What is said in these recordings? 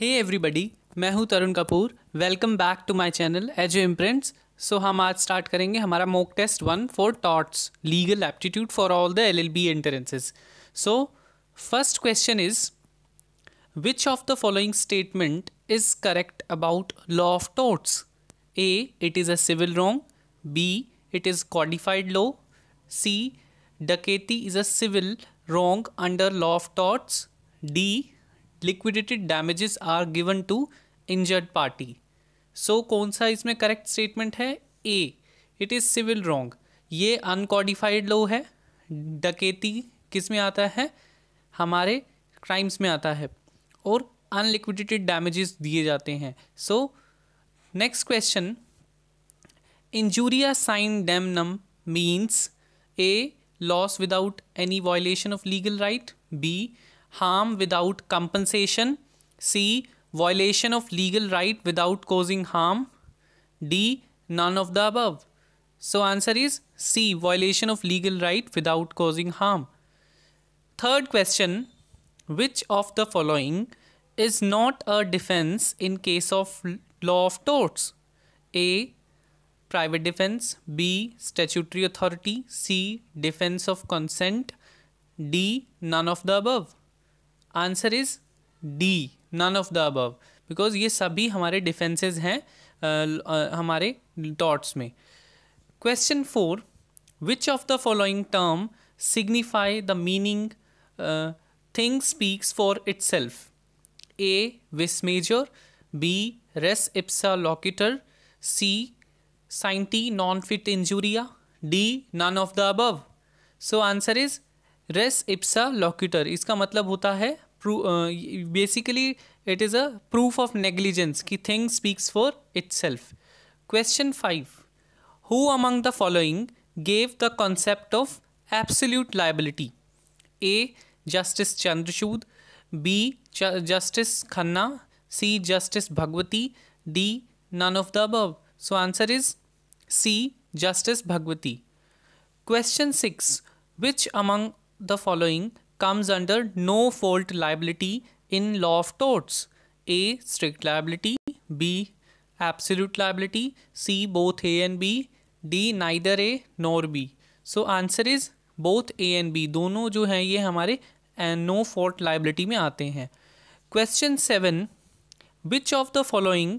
हे hey everybody मैं हूं Tarun Kapoor welcome back to my channel एजो इम्प्रिंट्स सो हम आज स्टार्ट करेंगे हमारा mock test one for torts legal aptitude for all the L L B so first question is which of the following statement is correct about law of torts A it is a civil wrong B it is qualified law C dacoity is a civil wrong under law of torts D लिक्विडिटेड damages are given to injured party so कौन सा इसमें correct statement है A it is civil wrong ये uncodified law है डकेती किस में आता है हमारे क्राइम्स में आता है और अनलिक्विडेटेड डैमेजेस दिए जाते हैं so next question injuria sine damnum means a loss without any violation of legal right B harm without compensation. C. Violation of legal right without causing harm. D. None of the above. So answer is C. Violation of legal right without causing harm. Third question. Which of the following is not a defense in case of law of torts? A. Private defense. B. Statutory authority. C. Defense of consent. D. None of the above. Answer is D none of the above because ये सभी हमारे defences हैं हमारे torts में question four which of the following term signify the meaning thing speaks for itself A vis major B res ipsa loquitur C scienti non fit injuria D none of the above so answer is res ipsa loquitur इसका मतलब होता है basically it is a proof of negligence key thing speaks for itself question five who among the following gave the concept of absolute liability A justice Chandrachud B justice Khanna C justice Bhagwati D none of the above so answer is C justice Bhagwati question six which among the following comes under no fault liability in law of torts a strict liability b absolute liability c both a and b d neither a nor b so answer is both a and b dono jo hain ye hamare and no fault liability mein aate hain question 7 which of the following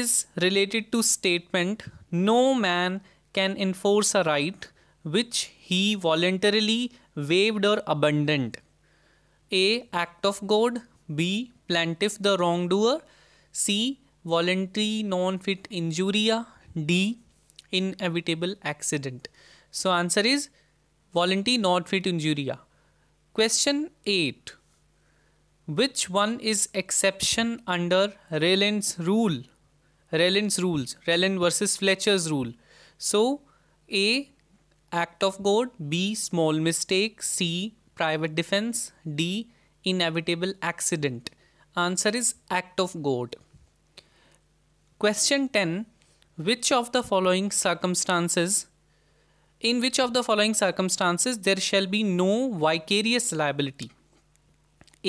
is related to statement no man can enforce a right which he voluntarily waived or abandoned. A. Act of God. B. Plaintiff the wrongdoer. C. Voluntary non fit injuria. D. Inevitable accident. So, answer is voluntary non fit injuria. Question 8. Which one is exception under Raylan's rule? Raylan's rules. Raylan versus Fletcher's rule. So, A act of God, B small mistake, C private defense, D inevitable accident. Answer is act of God. Question 10 Which of the following circumstances in which of the following circumstances there shall be no vicarious liability?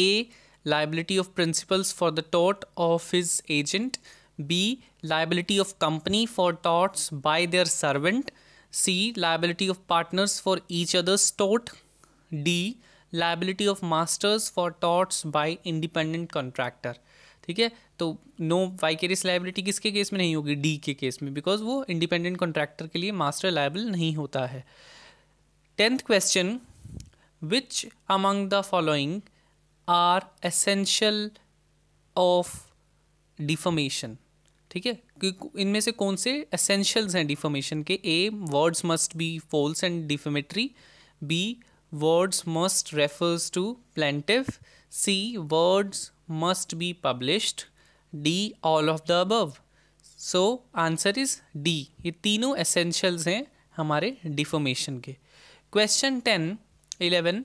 A. Liability of principals for the tort of his agent. B. Liability of company for torts by their servant. C liability of partners for each others टोट D liability of masters for torts by independent contractor ठीक है तो no vicarious liability किसके case में नहीं होगी D के case में बिकॉज वो इंडिपेंडेंट कॉन्ट्रैक्टर के लिए मास्टर लाइबल नहीं होता है tenth question which among the following are essential of defamation ठीक है कि इनमें से कौन से एसेंशियल्स हैं डिफॉर्मेशन के A words must be false and defamatory B words must refers to plaintiff C words must be published D all of the above so answer is D ये तीनों एसेंशियल्स हैं हमारे डिफॉर्मेशन के question ten eleven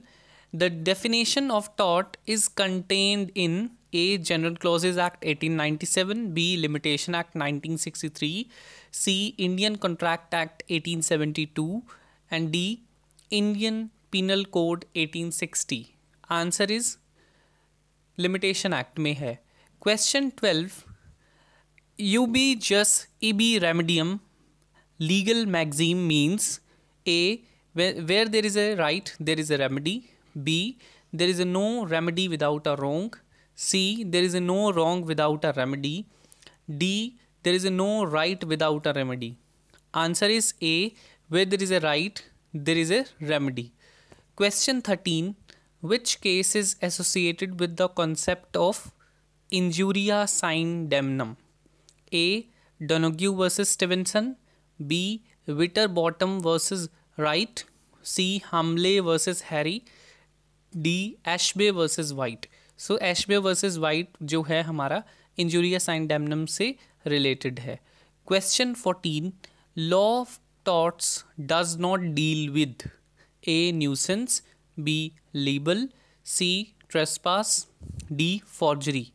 the definition of टॉट is contained in A. General Clauses Act 1897, B. Limitation Act 1963, C. Indian Contract Act 1872, and D. Indian Penal Code 1860. Answer is Limitation Act hai. Question 12. UB just EB remedium legal maxim means A. Where, where there is a right, there is a remedy. B. There is no remedy without a wrong. C. There is no wrong without a remedy. D. There is no right without a remedy. Answer is A. Where there is a right, there is a remedy. Question 13. Which case is associated with the concept of injuria sine damnum? A. Donoghue versus Stevenson. B. Witterbottom versus Wright. C. Hamley versus Harry. D. Ashby versus White. So Ashby versus White जो है हमारा injuria sine damnum से related है question fourteen law of torts does not deal with A nuisance B libel C trespass D forgery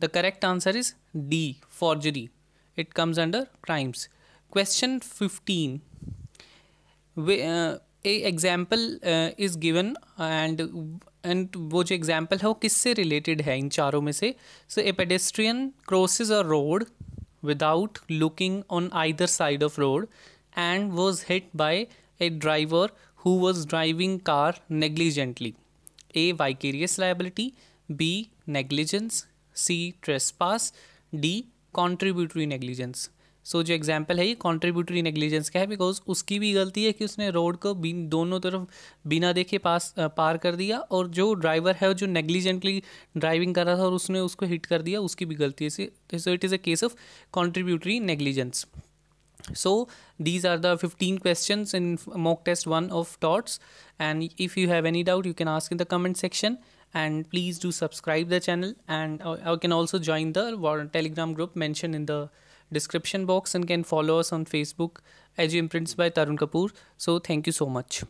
the correct answer is D forgery it comes under crimes question fifteen A example is given and and वो जो example है वो किससे related है इन चारों में से so a pedestrian crosses a road without looking on either side of road and was hit by a driver who was driving car negligently A vicarious liability B negligence C trespass D contributory negligence so so, जो example है ये contributory negligence का है because उसकी भी गलती है कि उसने रोड को बिन दोनों तरफ बिना देखे पास पार कर दिया और जो ड्राइवर है जो नेग्लिजेंटली ड्राइविंग कर रहा था और उसने उसको हिट कर दिया उसकी भी गलती है so it is a case of contributory negligence so these are the 15 questions in mock test 1 of tots and if you have any doubt you can ask in the comment section and please do subscribe the channel and uh, you can also join the telegram group mentioned in the description box and can follow us on Facebook, you Imprints by Tarun Kapoor. So, thank you so much.